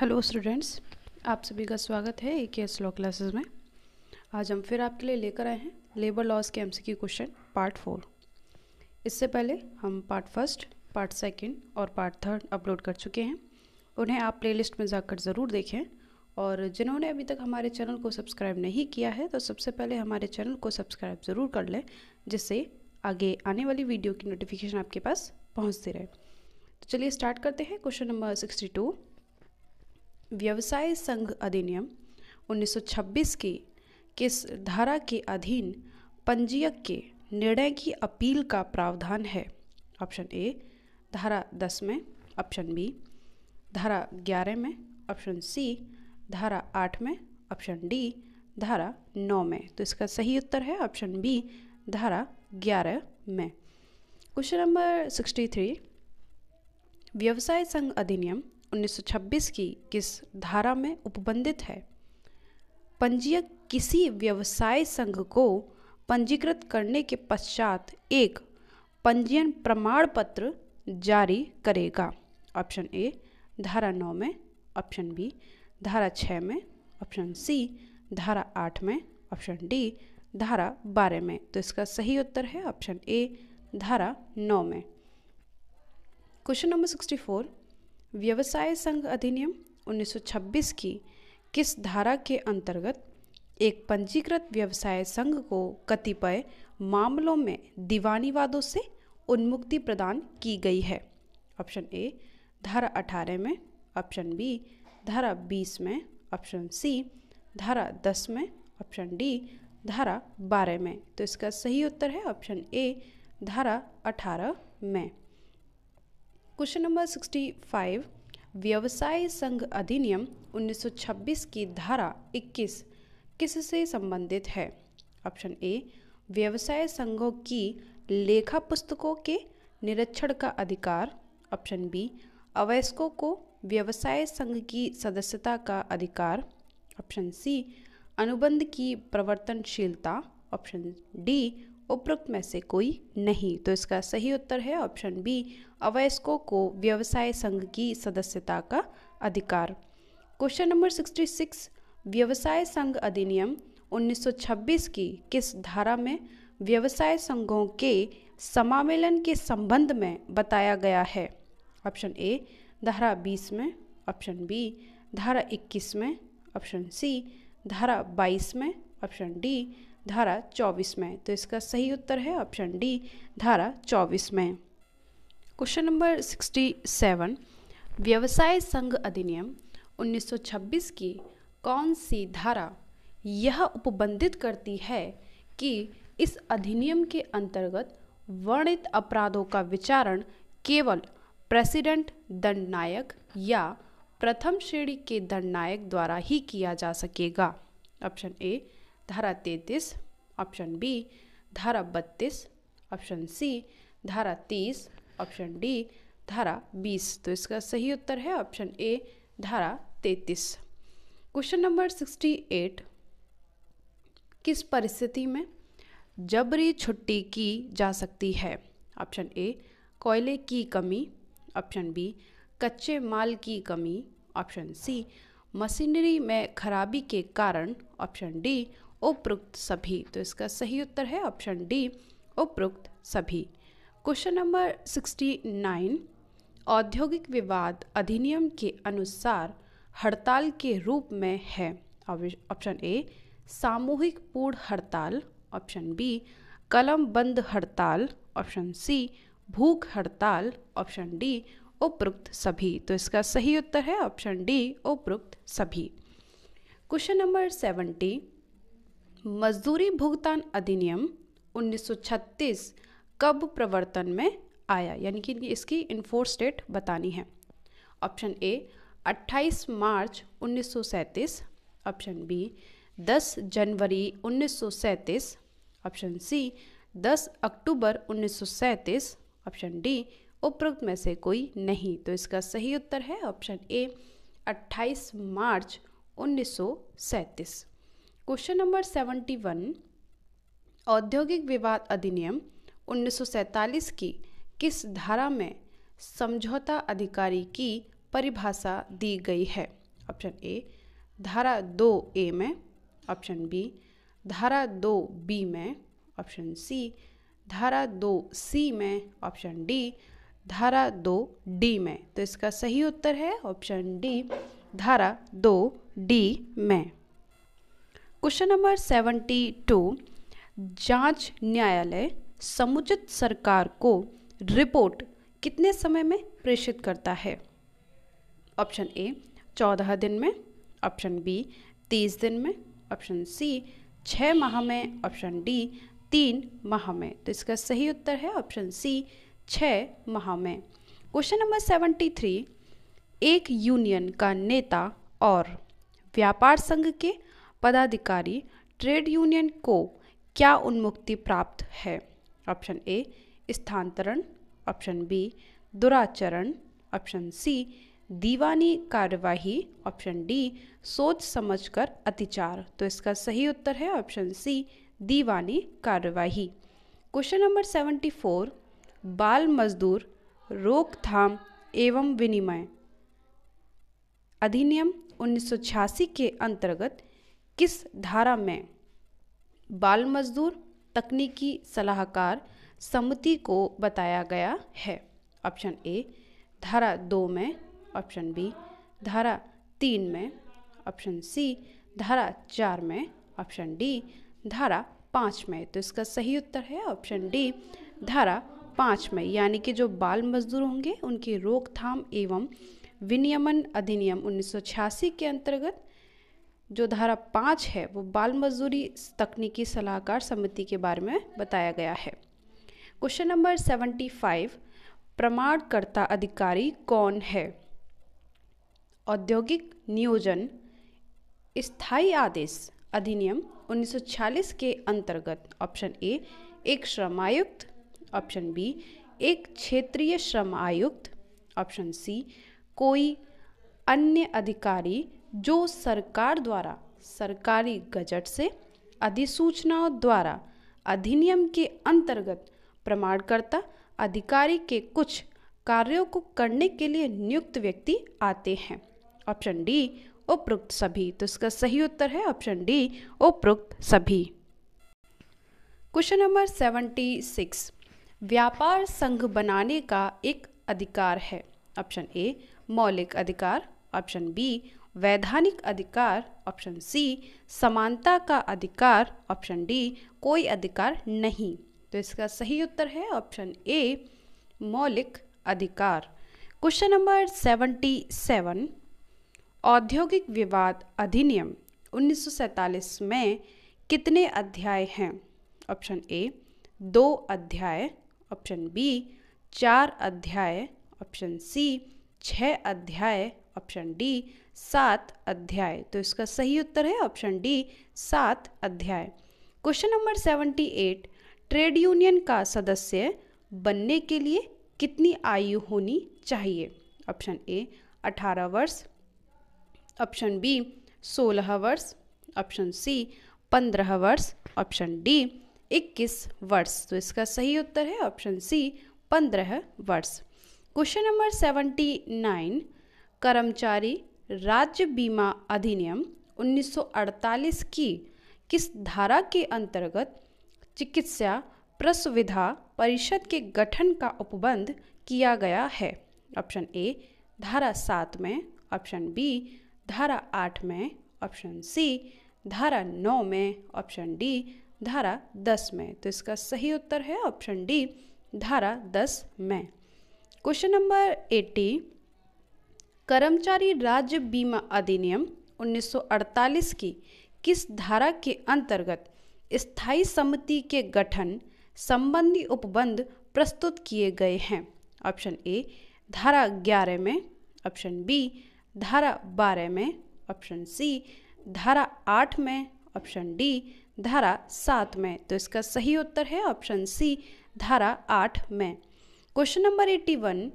hello students आप सभी का स्वागत है ए के एस लॉ क्लासेज में आज हम फिर आपके लिए लेकर आए हैं लेबर लॉस के एमसीक्यू क्वेश्चन पार्ट फोर इससे पहले हम पार्ट फर्स्ट पार्ट सेकंड और पार्ट थर्ड अपलोड कर चुके हैं उन्हें आप प्लेलिस्ट में जाकर ज़रूर देखें और जिन्होंने अभी तक हमारे चैनल को सब्सक्राइब नहीं किया है तो सबसे पहले हमारे चैनल को सब्सक्राइब ज़रूर कर लें जिससे आगे आने वाली वीडियो की नोटिफिकेशन आपके पास पहुँचती रहे तो चलिए स्टार्ट करते हैं क्वेश्चन नंबर सिक्सटी टू व्यवसाय संघ अधिनियम 1926 के किस धारा के अधीन पंजीयक के निर्णय की अपील का प्रावधान है ऑप्शन ए धारा 10 में ऑप्शन बी धारा 11 में ऑप्शन सी धारा 8 में ऑप्शन डी धारा 9 में तो इसका सही उत्तर है ऑप्शन बी धारा 11 में क्वेश्चन नंबर 63 व्यवसाय संघ अधिनियम 1926 की किस धारा में उपबंधित है पंजीयक किसी व्यवसाय संघ को पंजीकृत करने के पश्चात एक पंजीयन प्रमाण पत्र जारी करेगा ऑप्शन ए धारा नौ में ऑप्शन बी धारा छः में ऑप्शन सी धारा आठ में ऑप्शन डी धारा बारह में तो इसका सही उत्तर है ऑप्शन ए धारा नौ में क्वेश्चन नंबर सिक्सटी फोर व्यवसाय संघ अधिनियम 1926 की किस धारा के अंतर्गत एक पंजीकृत व्यवसाय संघ को कतिपय मामलों में दीवानीवादों से उन्मुक्ति प्रदान की गई है ऑप्शन ए धारा अठारह में ऑप्शन बी धारा बीस में ऑप्शन सी धारा दस में ऑप्शन डी धारा बारह में तो इसका सही उत्तर है ऑप्शन ए धारा अठारह में क्वेश्चन नंबर सिक्सटी फाइव व्यवसाय संघ अधिनियम 1926 की धारा 21 से संबंधित है ऑप्शन ए व्यवसाय संघों की लेखा पुस्तकों के निरीक्षण का अधिकार ऑप्शन बी अवयस्कों को व्यवसाय संघ की सदस्यता का अधिकार ऑप्शन सी अनुबंध की प्रवर्तनशीलता ऑप्शन डी उपरोक्त में से कोई नहीं तो इसका सही उत्तर है ऑप्शन बी अवयस्कों को व्यवसाय संघ की सदस्यता का अधिकार क्वेश्चन नंबर 66 व्यवसाय संघ अधिनियम 1926 की किस धारा में व्यवसाय संघों के समामेलन के संबंध में बताया गया है ऑप्शन ए धारा 20 में ऑप्शन बी धारा 21 में ऑप्शन सी धारा 22 में ऑप्शन डी धारा 24 में तो इसका सही उत्तर है ऑप्शन डी धारा 24 में क्वेश्चन नंबर 67 व्यवसाय संघ अधिनियम 1926 की कौन सी धारा यह उपबंधित करती है कि इस अधिनियम के अंतर्गत वर्णित अपराधों का विचारण केवल प्रेसिडेंट दंडनायक या प्रथम श्रेणी के दंडनायक द्वारा ही किया जा सकेगा ऑप्शन ए धारा तैतीस ऑप्शन बी धारा बत्तीस ऑप्शन सी धारा तीस ऑप्शन डी धारा बीस तो इसका सही उत्तर है ऑप्शन ए धारा तैतीस क्वेश्चन नंबर सिक्सटी एट किस परिस्थिति में जबरी छुट्टी की जा सकती है ऑप्शन ए कोयले की कमी ऑप्शन बी कच्चे माल की कमी ऑप्शन सी मशीनरी में खराबी के कारण ऑप्शन डी उपरोक्त सभी तो इसका सही उत्तर है ऑप्शन डी उपरोक्त सभी क्वेश्चन नंबर सिक्सटी नाइन औद्योगिक विवाद अधिनियम के अनुसार हड़ताल के रूप में है ऑप्शन ए सामूहिक पूर्ण हड़ताल ऑप्शन बी कलम बंद हड़ताल ऑप्शन सी भूख हड़ताल ऑप्शन डी उपरोक्त सभी तो इसका सही उत्तर है ऑप्शन डी उपरोक्त सभी क्वेश्चन नंबर सेवेंटी मजदूरी भुगतान अधिनियम 1936 कब प्रवर्तन में आया यानी कि इसकी इन्फोर्स डेट बतानी है option A 28 March 1937 option B 10 जनवरी 1937 option C 10 October 1937 option D उपरोक्त में से कोई नहीं तो इसका सही उत्तर है option A 28 March 1937 question number seventy one औद्योगिक विवाद अधिनियम 1947 की किस धारा में समझौता अधिकारी की परिभाषा दी गई है ऑप्शन ए धारा दो ए में ऑप्शन बी धारा दो बी में ऑप्शन सी धारा दो सी में ऑप्शन डी धारा दो डी में तो इसका सही उत्तर है ऑप्शन डी धारा दो डी में क्वेश्चन नंबर सेवेंटी टू जांच न्यायालय समुचित सरकार को रिपोर्ट कितने समय में प्रेषित करता है ऑप्शन ए चौदह दिन में ऑप्शन बी तीस दिन में ऑप्शन सी छः माह में ऑप्शन डी तीन माह में तो इसका सही उत्तर है ऑप्शन सी छः माह में क्वेश्चन नंबर सेवेंटी थ्री एक यूनियन का नेता और व्यापार संघ के पदाधिकारी ट्रेड यूनियन को क्या उन्मुक्ति प्राप्त है ऑप्शन ए स्थानांतरण ऑप्शन बी दुराचरण ऑप्शन सी दीवानी कार्यवाही ऑप्शन डी सोच समझकर अतिचार तो इसका सही उत्तर है ऑप्शन सी दीवानी कार्यवाही क्वेश्चन नंबर सेवेंटी फोर बाल मजदूर रोकथाम एवं विनिमय अधिनियम 1986 के अंतर्गत किस धारा में बाल मजदूर तकनीकी सलाहकार समिति को बताया गया है ऑप्शन ए धारा दो में ऑप्शन बी धारा तीन में ऑप्शन सी धारा चार में ऑप्शन डी धारा पाँच में तो इसका सही उत्तर है ऑप्शन डी धारा पाँच में यानी कि जो बाल मजदूर होंगे उनकी रोकथाम एवं विनियमन अधिनियम 1986 के अंतर्गत जो धारा पाँच है वो बाल मजदूरी तकनीकी सलाहकार समिति के बारे में बताया गया है क्वेश्चन नंबर सेवेंटी फाइव प्रमाणकर्ता अधिकारी कौन है औद्योगिक नियोजन स्थायी आदेश अधिनियम 1946 के अंतर्गत ऑप्शन ए एक श्रम आयुक्त ऑप्शन बी एक क्षेत्रीय श्रम आयुक्त ऑप्शन सी कोई अन्य अधिकारी जो सरकार द्वारा सरकारी गजट से अधिसूचनाओं द्वारा अधिनियम के अंतर्गत प्रमाणकर्ता अधिकारी के कुछ कार्यों को करने के लिए नियुक्त व्यक्ति आते हैं ऑप्शन डी उपरोक्त सभी तो इसका सही उत्तर है ऑप्शन डी उपरोक्त सभी क्वेश्चन नंबर सेवेंटी सिक्स व्यापार संघ बनाने का एक अधिकार है ऑप्शन ए मौलिक अधिकार ऑप्शन बी वैधानिक अधिकार ऑप्शन सी समानता का अधिकार ऑप्शन डी कोई अधिकार नहीं तो इसका सही उत्तर है ऑप्शन ए मौलिक अधिकार क्वेश्चन नंबर सेवेंटी सेवन औद्योगिक विवाद अधिनियम 1947 में कितने अध्याय हैं ऑप्शन ए दो अध्याय ऑप्शन बी चार अध्याय ऑप्शन सी छः अध्याय ऑप्शन डी सात अध्याय तो इसका सही उत्तर है ऑप्शन डी सात अध्याय question number seventy eight trade union का सदस्य बनने के लिए कितनी आयु होनी चाहिए ऑप्शन ए अठारह वर्ष ऑप्शन बी सोलह वर्ष ऑप्शन सी पंद्रह वर्ष ऑप्शन डी इक्कीस वर्ष तो इसका सही उत्तर है ऑप्शन सी पंद्रह वर्ष क्वेश्चन नंबर सेवेंटी नाइन कर्मचारी राज्य बीमा अधिनियम 1948 की किस धारा के अंतर्गत चिकित्सा प्रसुविधा परिषद के गठन का उपबंध किया गया है ऑप्शन ए धारा सात में ऑप्शन बी धारा आठ में ऑप्शन सी धारा नौ में ऑप्शन डी धारा दस में तो इसका सही उत्तर है ऑप्शन डी धारा दस में क्वेश्चन नंबर एट्टी कर्मचारी राज्य बीमा अधिनियम 1948 की किस धारा के अंतर्गत स्थायी समिति के गठन संबंधी उपबंध प्रस्तुत किए गए हैं ऑप्शन ए धारा 11 में ऑप्शन बी धारा 12 में ऑप्शन सी धारा 8 में ऑप्शन डी धारा 7 में तो इसका सही उत्तर है ऑप्शन सी धारा 8 में क्वेश्चन नंबर 81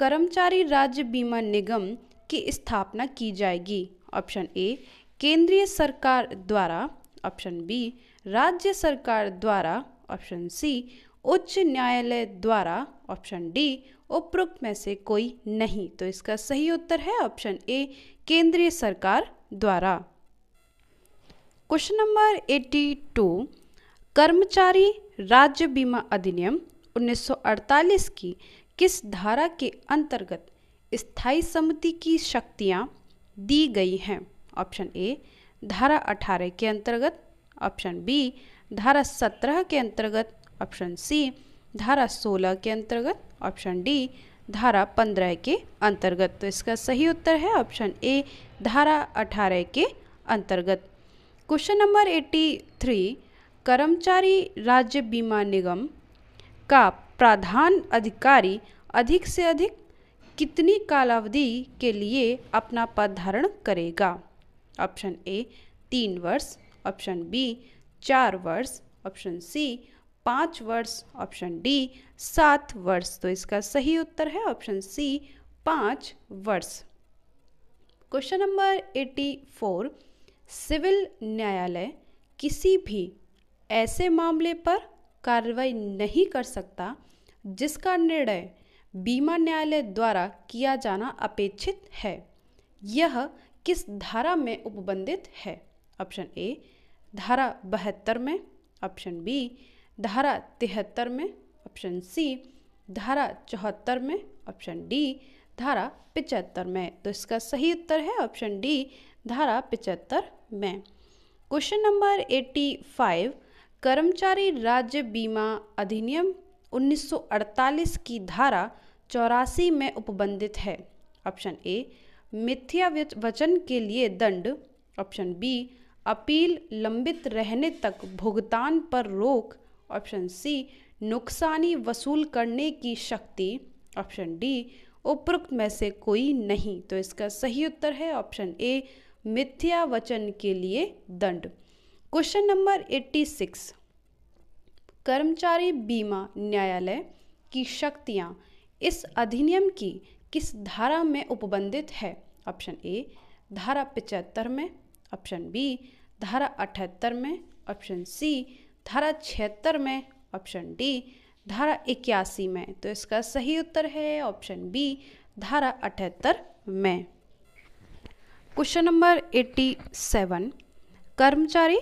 कर्मचारी राज्य बीमा निगम की स्थापना की जाएगी ऑप्शन ए केंद्रीय सरकार द्वारा ऑप्शन बी राज्य सरकार द्वारा ऑप्शन सी उच्च न्यायालय द्वारा ऑप्शन डी उपरोक्त में से कोई नहीं तो इसका सही उत्तर है ऑप्शन ए केंद्रीय सरकार द्वारा क्वेश्चन नंबर 82 कर्मचारी राज्य बीमा अधिनियम 1948 की किस धारा के अंतर्गत स्थायी समिति की शक्तियाँ दी गई हैं ऑप्शन ए धारा 18 के अंतर्गत ऑप्शन बी धारा 17 के अंतर्गत ऑप्शन सी धारा 16 के अंतर्गत ऑप्शन डी धारा 15 के अंतर्गत तो इसका सही उत्तर है ऑप्शन ए धारा 18 के अंतर्गत क्वेश्चन नंबर 83 कर्मचारी राज्य बीमा निगम का प्राधान अधिकारी अधिक से अधिक कितनी कालावधि के लिए अपना पद धारण करेगा ऑप्शन ए तीन वर्ष ऑप्शन बी चार वर्ष ऑप्शन सी पाँच वर्ष ऑप्शन डी सात वर्ष तो इसका सही उत्तर है ऑप्शन सी पाँच वर्ष question number eighty four civil न्यायालय किसी भी ऐसे मामले पर कार्रवाई नहीं कर सकता जिसका निर्णय बीमा न्यायालय द्वारा किया जाना अपेक्षित है यह किस धारा में उपबंधित है ऑप्शन ए धारा बहत्तर में ऑप्शन बी धारा तिहत्तर में ऑप्शन सी धारा चौहत्तर में ऑप्शन डी धारा पिचहत्तर में तो इसका सही उत्तर है ऑप्शन डी धारा पिचहत्तर में क्वेश्चन नंबर एट्टी फाइव कर्मचारी राज्य बीमा अधिनियम 1948 की धारा चौरासी में उपबंधित है ऑप्शन ए मिथ्या वचन के लिए दंड ऑप्शन बी अपील लंबित रहने तक भुगतान पर रोक ऑप्शन सी नुकसानी वसूल करने की शक्ति ऑप्शन डी उपरोक्त में से कोई नहीं तो इसका सही उत्तर है ऑप्शन ए मिथ्या वचन के लिए दंड क्वेश्चन नंबर 86 कर्मचारी बीमा न्यायालय की शक्तियाँ इस अधिनियम की किस धारा में उपबंधित है ऑप्शन ए धारा पचहत्तर में ऑप्शन बी धारा अठहत्तर में ऑप्शन सी धारा छिहत्तर में ऑप्शन डी धारा इक्यासी में तो इसका सही उत्तर है ऑप्शन बी धारा अठहत्तर में क्वेश्चन नंबर एट्टी सेवन कर्मचारी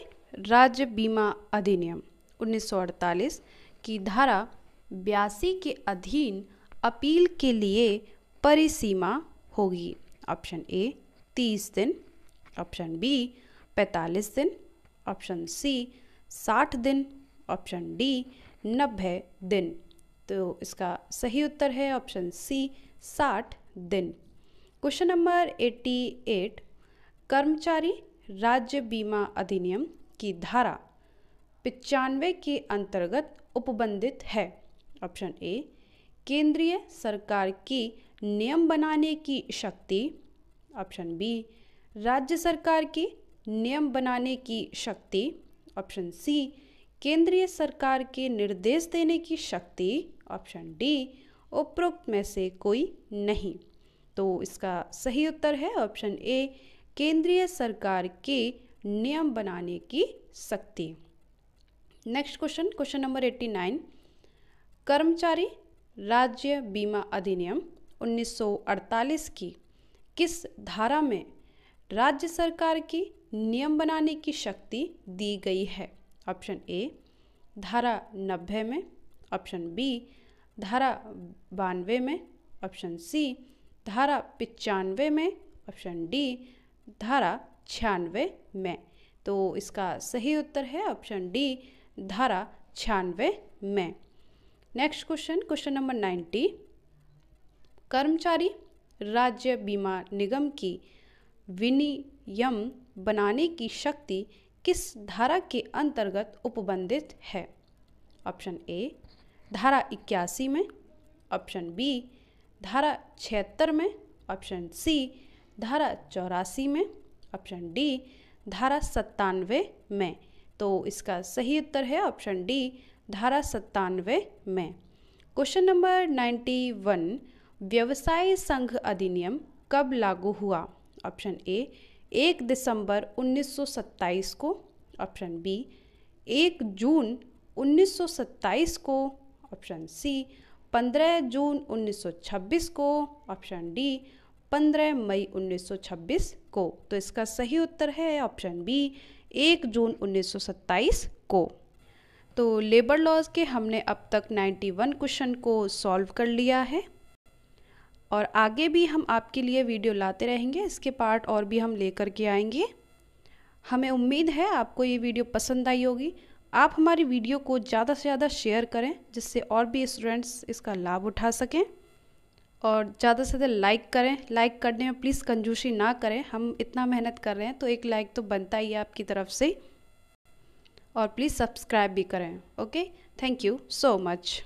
राज्य बीमा अधिनियम 1948 की धारा बयासी के अधीन अपील के लिए परिसीमा होगी ऑप्शन ए तीस दिन ऑप्शन बी 45 दिन ऑप्शन सी साठ दिन ऑप्शन डी नब्बे दिन तो इसका सही उत्तर है ऑप्शन सी साठ दिन क्वेश्चन नंबर एट्टी एट कर्मचारी राज्य बीमा अधिनियम की धारा पचानवे के अंतर्गत उपबंधित है ऑप्शन ए केंद्रीय सरकार की नियम बनाने की शक्ति ऑप्शन बी राज्य सरकार की नियम बनाने की शक्ति ऑप्शन सी केंद्रीय सरकार के निर्देश देने की शक्ति ऑप्शन डी उपरोक्त में से कोई नहीं तो इसका सही उत्तर है ऑप्शन ए केंद्रीय सरकार के नियम बनाने की शक्ति next question question number eighty nine कर्मचारी राज्य बीमा अधिनियम 1948 की किस धारा में राज्य सरकार की नियम बनाने की शक्ति दी गई है ऑप्शन ए धारा नब्बे में ऑप्शन बी धारा बानवे में ऑप्शन सी धारा पचानवे में ऑप्शन डी धारा छियानवे में तो इसका सही उत्तर है ऑप्शन डी धारा छियानवे में next question question number ninety कर्मचारी राज्य बीमा निगम की विनियम बनाने की शक्ति किस धारा के अंतर्गत उपबंधित है ऑप्शन ए धारा इक्यासी में ऑप्शन बी धारा छिहत्तर में ऑप्शन सी धारा चौरासी में ऑप्शन डी धारा सत्तानवे में तो इसका सही उत्तर है ऑप्शन डी धारा सत्तानवे में क्वेश्चन नंबर नाइन्टी वन व्यवसाय संघ अधिनियम कब लागू हुआ ऑप्शन ए एक दिसंबर 1927 को ऑप्शन बी एक जून 1927 को ऑप्शन सी 15 जून 1926 को ऑप्शन डी 15 मई 1926 को तो इसका सही उत्तर है ऑप्शन बी एक जून 1927 को तो लेबर लॉज के हमने अब तक 91 क्वेश्चन को सॉल्व कर लिया है और आगे भी हम आपके लिए वीडियो लाते रहेंगे इसके पार्ट और भी हम लेकर के आएंगे हमें उम्मीद है आपको ये वीडियो पसंद आई होगी आप हमारी वीडियो को ज़्यादा से ज़्यादा शेयर करें जिससे और भी स्टूडेंट्स इसका लाभ उठा सकें और ज़्यादा से ज़्यादा लाइक करें लाइक करने में प्लीज़ कंजूसी ना करें हम इतना मेहनत कर रहे हैं तो एक लाइक तो बनता ही है आपकी तरफ से और प्लीज़ सब्सक्राइब भी करें okay thank you so much